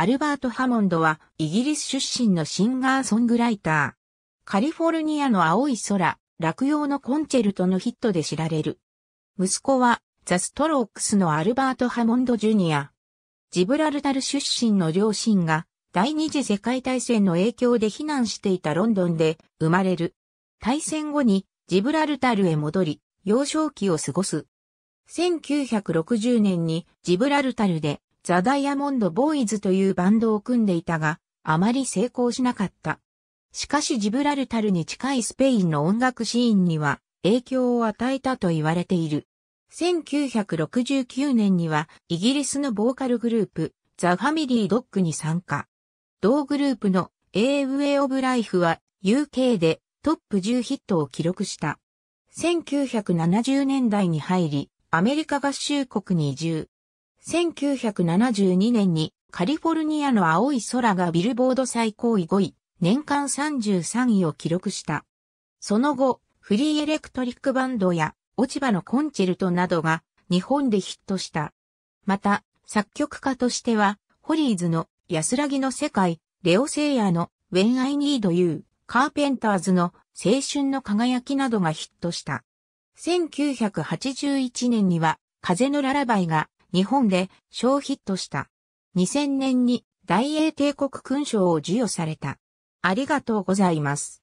アルバート・ハモンドはイギリス出身のシンガーソングライター。カリフォルニアの青い空、落葉のコンチェルトのヒットで知られる。息子はザ・ストロークスのアルバート・ハモンド・ジュニア。ジブラルタル出身の両親が第二次世界大戦の影響で避難していたロンドンで生まれる。大戦後にジブラルタルへ戻り、幼少期を過ごす。1960年にジブラルタルでザ・ダイヤモンド・ボーイズというバンドを組んでいたが、あまり成功しなかった。しかしジブラルタルに近いスペインの音楽シーンには影響を与えたと言われている。1969年にはイギリスのボーカルグループ、ザ・ファミリー・ドッグに参加。同グループの A Way of Life は UK でトップ10ヒットを記録した。1970年代に入り、アメリカ合衆国に移住。1972年にカリフォルニアの青い空がビルボード最高位5位、年間33位を記録した。その後、フリーエレクトリックバンドや落ち葉のコンチェルトなどが日本でヒットした。また、作曲家としては、ホリーズの安らぎの世界、レオセイヤの When I Need You、カーペンターズの青春の輝きなどがヒットした。1981年には、風のララバイが日本で小ヒットした。2000年に大英帝国勲章を授与された。ありがとうございます。